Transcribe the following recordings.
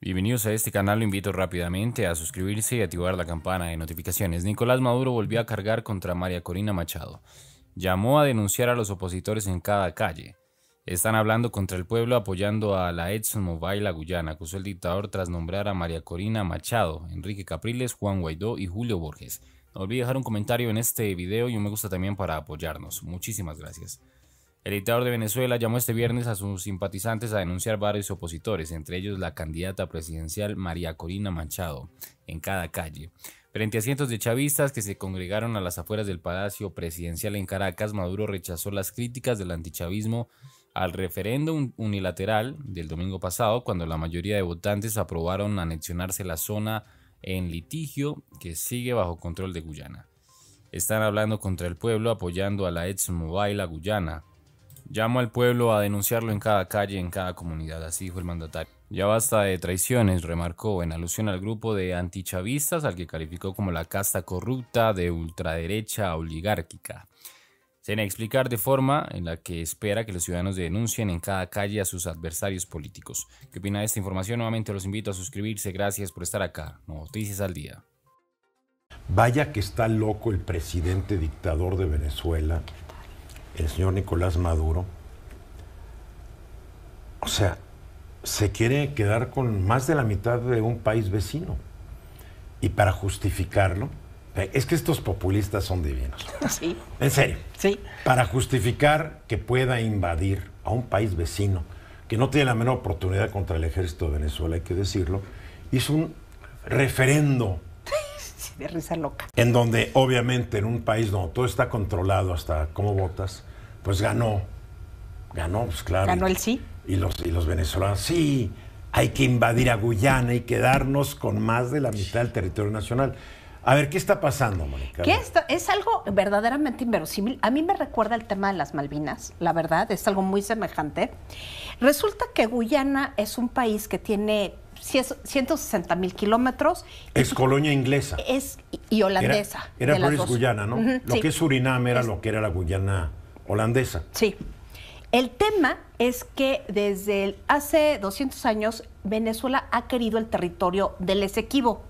Bienvenidos a este canal, lo invito rápidamente a suscribirse y activar la campana de notificaciones. Nicolás Maduro volvió a cargar contra María Corina Machado. Llamó a denunciar a los opositores en cada calle. Están hablando contra el pueblo apoyando a la Mobile a Guyana, acusó el dictador tras nombrar a María Corina Machado, Enrique Capriles, Juan Guaidó y Julio Borges. No olvides dejar un comentario en este video y un me gusta también para apoyarnos. Muchísimas gracias. El dictador de Venezuela llamó este viernes a sus simpatizantes a denunciar varios opositores, entre ellos la candidata presidencial María Corina Machado, en cada calle. Frente a cientos de chavistas que se congregaron a las afueras del Palacio Presidencial en Caracas, Maduro rechazó las críticas del antichavismo al referéndum unilateral del domingo pasado, cuando la mayoría de votantes aprobaron anexionarse la zona en litigio que sigue bajo control de Guyana. Están hablando contra el pueblo apoyando a la ex Mobile a Guyana, Llamo al pueblo a denunciarlo en cada calle, en cada comunidad, así dijo el mandatario. Ya basta de traiciones, remarcó, en alusión al grupo de antichavistas al que calificó como la casta corrupta de ultraderecha oligárquica. Se Sin explicar de forma en la que espera que los ciudadanos denuncien en cada calle a sus adversarios políticos. ¿Qué opina de esta información? Nuevamente los invito a suscribirse. Gracias por estar acá. Noticias al día. Vaya que está loco el presidente dictador de Venezuela el señor Nicolás Maduro, o sea, se quiere quedar con más de la mitad de un país vecino. Y para justificarlo, eh, es que estos populistas son divinos. Sí. En serio. Sí. Para justificar que pueda invadir a un país vecino que no tiene la menor oportunidad contra el ejército de Venezuela, hay que decirlo, hizo un referendo. de risa loca. En donde, obviamente, en un país donde todo está controlado hasta cómo votas, pues ganó. Ganó, pues claro. Ganó el sí. Y los, los venezolanos, sí, hay que invadir a Guyana y quedarnos con más de la mitad del territorio nacional. A ver, ¿qué está pasando, Mónica? ¿Qué está? Es algo verdaderamente inverosímil. A mí me recuerda el tema de las Malvinas, la verdad, es algo muy semejante. Resulta que Guyana es un país que tiene 160 mil kilómetros. Es colonia inglesa. Es, y holandesa. Era, era Guyana, ¿no? lo que es Surinam era lo que era la Guyana holandesa. Sí. El tema es que desde hace 200 años Venezuela ha querido el territorio del Esequibo.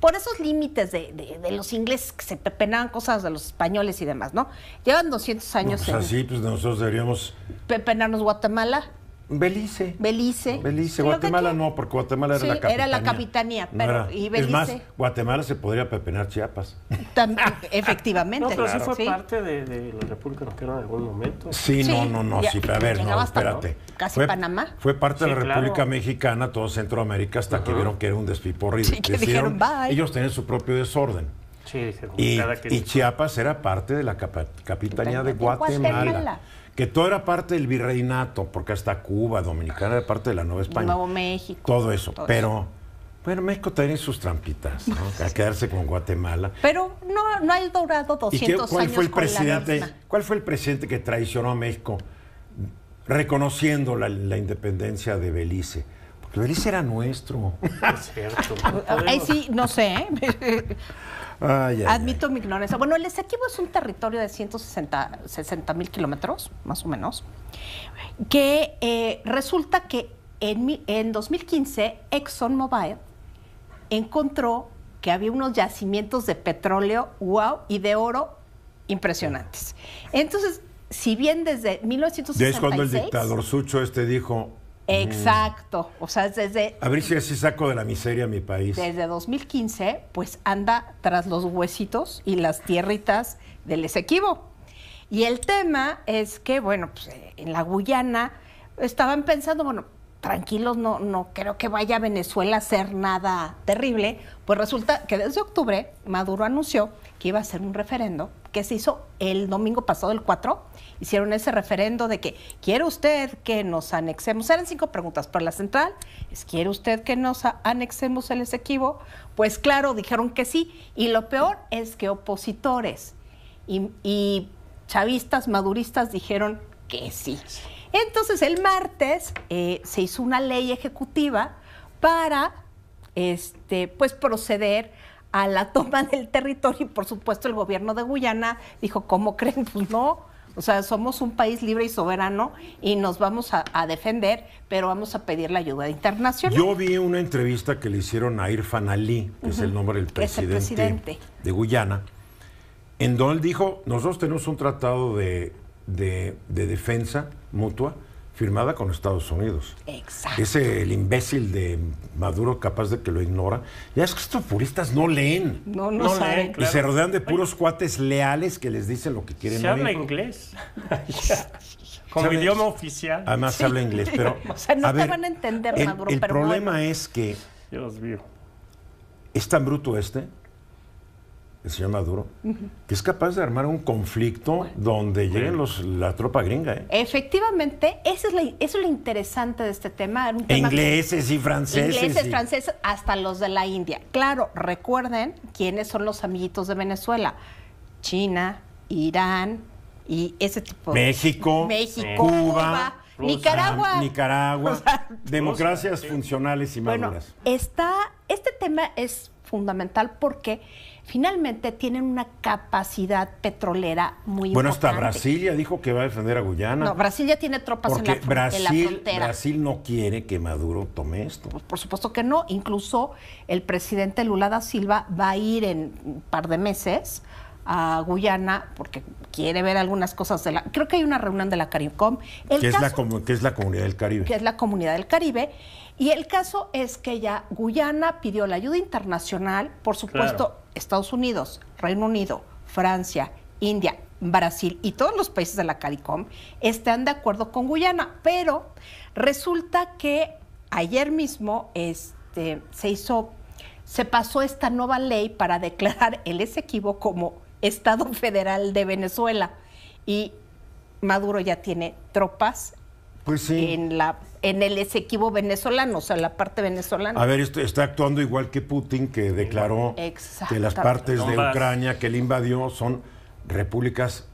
Por esos límites de, de, de, los ingleses que se pepenaban cosas de los españoles y demás, ¿no? Llevan 200 años. pues así, pues nosotros deberíamos. Pepenarnos Guatemala. Belice. Belice. Belice. Guatemala no, porque Guatemala era la capitanía. Era la capitanía, pero y Belice. más, Guatemala se podría pepenar Chiapas. efectivamente. No, pero sí fue parte de, de, la República Araucana en algún momento. Sí, no, no, no, sí, a ver, no, espérate. casi fue, Panamá. Fue parte de la República Mexicana, todo Centroamérica, hasta que vieron que era un despiporri. Sí, que dijeron, Ellos tenían su propio desorden. Sí, dijeron, y, y Chiapas era parte de la capitanía de Guatemala. Guatemala que todo era parte del virreinato, porque hasta Cuba, Dominicana era parte de la Nueva España. Nuevo México. Todo eso, pero... Bueno, México tiene sus trampitas, ¿no? A quedarse con Guatemala. Pero no, no ha durado 200 cuál Fue el presidente, ¿Cuál fue el presidente que traicionó a México reconociendo la independencia de Belice? Pero era nuestro. Es cierto. Ahí sí, no sé. ¿eh? Admito mi ignorancia. Bueno, el Esequibo es un territorio de 160 mil kilómetros, más o menos, que eh, resulta que en, en 2015 ExxonMobil encontró que había unos yacimientos de petróleo, wow, y de oro impresionantes. Entonces, si bien desde 1966... Ya es cuando el dictador Sucho este dijo, Exacto, o sea, desde... A ver si así saco de la miseria mi país. Desde 2015, pues anda tras los huesitos y las tierritas del Esequibo. Y el tema es que, bueno, pues en la Guyana estaban pensando, bueno, tranquilos, no, no creo que vaya a Venezuela a hacer nada terrible, pues resulta que desde octubre Maduro anunció que iba a hacer un referendo que se hizo el domingo pasado, el 4, hicieron ese referendo de que ¿quiere usted que nos anexemos? Eran cinco preguntas, para la central es ¿quiere usted que nos anexemos el Esequibo? Pues claro, dijeron que sí, y lo peor es que opositores y, y chavistas, maduristas dijeron que sí. Entonces el martes eh, se hizo una ley ejecutiva para este, pues, proceder a la toma del territorio y por supuesto el gobierno de Guyana dijo, ¿cómo creen? Pues, no, o sea, somos un país libre y soberano y nos vamos a, defender, pero vamos a pedir la ayuda internacional. Yo vi una entrevista que le hicieron a Irfan Ali, que es el nombre del presidente, presidente, de Guyana, en donde él dijo, nosotros tenemos un tratado de de, defensa mutua firmada con Estados Unidos. Exacto. Es el imbécil de Maduro capaz de que lo ignora. Ya es que estos puristas no leen. No, no, Leen, Y se rodean de puros cuates leales que les dicen lo que quieren. Se habla inglés. Como idioma oficial. Además se habla inglés, pero... no te van a entender, Maduro, el, problema es que... los vi. Es tan bruto este el señor Maduro, que es capaz de armar un conflicto donde lleguen los, la tropa gringa. ¿eh? Efectivamente, eso es, lo, interesante de este tema. ingleses y franceses. Ingleses, franceses, hasta los de la India. Claro, recuerden quiénes son los amiguitos de Venezuela. China, Irán y ese tipo de... México, México Cuba, Nicaragua. Nicaragua. democracias funcionales y maduras. está, este tema es fundamental porque finalmente tienen una capacidad petrolera muy bueno, importante. Bueno, hasta ya dijo que va a defender a Guyana. No, Brasil ya tiene tropas en, la Brasil, Brasil no quiere que Maduro tome esto. Pues por supuesto que no. Incluso el presidente Lula da Silva va a ir en un par de meses a Guyana porque quiere ver algunas cosas de la... Creo que hay una reunión de la CARICOM. que, es la, es la comunidad del Caribe. Que es la comunidad del Caribe. Y el caso es que ya Guyana pidió la ayuda internacional, por supuesto, Estados Unidos, Reino Unido, Francia, India, Brasil y todos los países de la CARICOM están de acuerdo con Guyana, pero resulta que ayer mismo este, se hizo, se pasó esta nueva ley para declarar el Esequibo como Estado Federal de Venezuela y Maduro ya tiene tropas pues en la en el equipo venezolano, o sea, la parte venezolana. A ver, está actuando igual que Putin, que declaró que las partes de Ucrania que él invadió son repúblicas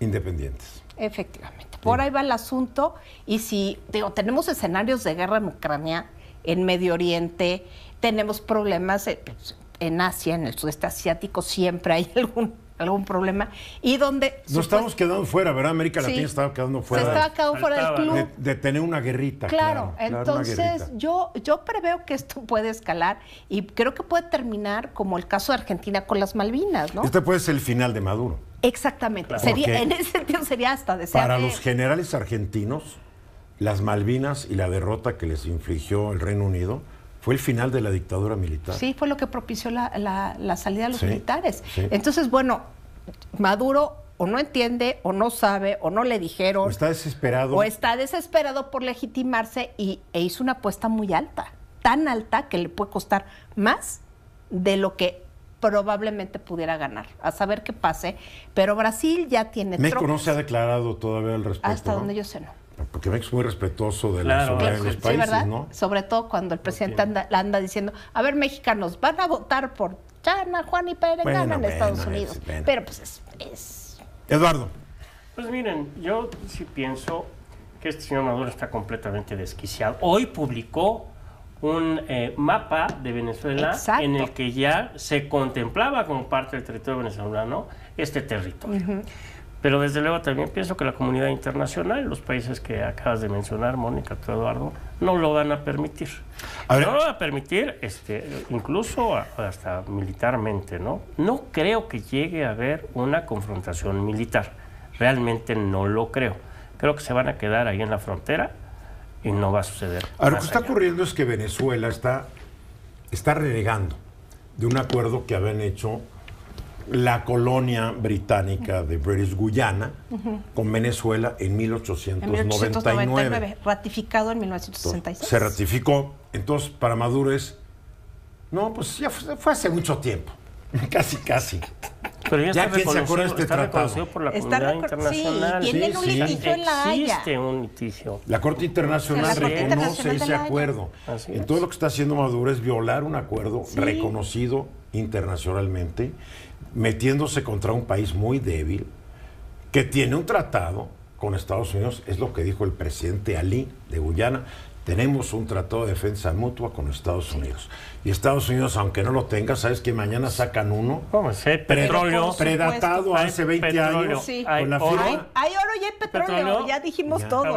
independientes. Efectivamente. Por ahí va el asunto. Y si, digo, tenemos escenarios de guerra en Ucrania, en Medio Oriente, tenemos problemas eh, pues, en Asia, en el sudeste asiático, siempre hay algún algún problema y donde nos estamos quedando fuera, ¿verdad? América Latina estaba quedando fuera. Se estaba quedando fuera del club de, tener una guerrita. Claro, entonces yo yo preveo que esto puede escalar y creo que puede terminar como el caso de Argentina con las Malvinas, ¿no? Este puede ser el final de Maduro. Exactamente. Sería, en ese sentido sería hasta Para los generales argentinos, las Malvinas y la derrota que les infligió el Reino Unido fue el final de la dictadura militar. Sí, fue lo que propició la, la, salida de los militares. Entonces, bueno, Maduro o no entiende, o no sabe, o no le dijeron. O está desesperado. O está desesperado por legitimarse y, e hizo una apuesta muy alta, tan alta que le puede costar más de lo que probablemente pudiera ganar, a saber qué pase, pero Brasil ya tiene... México no se ha declarado todavía al respecto. Hasta donde yo sé, no. Porque México es muy respetuoso de la de los países, ¿no? Sobre todo cuando el presidente anda, anda diciendo, a ver, mexicanos, van a votar por Chana, Juan y Pérez, en Estados Unidos. Pero pues es, Eduardo. Pues miren, yo sí pienso que este señor Maduro está completamente desquiciado. Hoy publicó un eh, mapa de Venezuela en el que ya se contemplaba como parte del territorio venezolano este territorio. Pero desde luego también pienso que la comunidad internacional, los países que acabas de mencionar, Mónica, tú, Eduardo, no lo van a permitir. no lo van a permitir este, incluso hasta militarmente, ¿no? No creo que llegue a haber una confrontación militar. Realmente no lo creo. Creo que se van a quedar ahí en la frontera y no va a suceder. Ahora, lo que está ocurriendo es que Venezuela está, está renegando de un acuerdo que habían hecho la colonia británica de British Guyana con Venezuela en 1899. 1899, ratificado en 1966. Se ratificó. Entonces, para Maduro es. No, pues ya fue, hace mucho tiempo. Casi, casi. Pero ya, ya se acuerda este está tratado. Reconocido por la internacional. Sí, un litigio en la Haya. Existe un litigio. La Corte Internacional reconoce ese acuerdo. Entonces lo que está haciendo Maduro es violar un acuerdo reconocido internacionalmente, metiéndose contra un país muy débil, que tiene un tratado con Estados Unidos, es lo que dijo el presidente Ali de Guyana, tenemos un tratado de defensa mutua con Estados Unidos. Y Estados Unidos, aunque no lo tenga, sabes que mañana sacan uno ¿Cómo pues, petróleo predatado hace 20 años Hay, oro y hay petróleo, ya dijimos todo.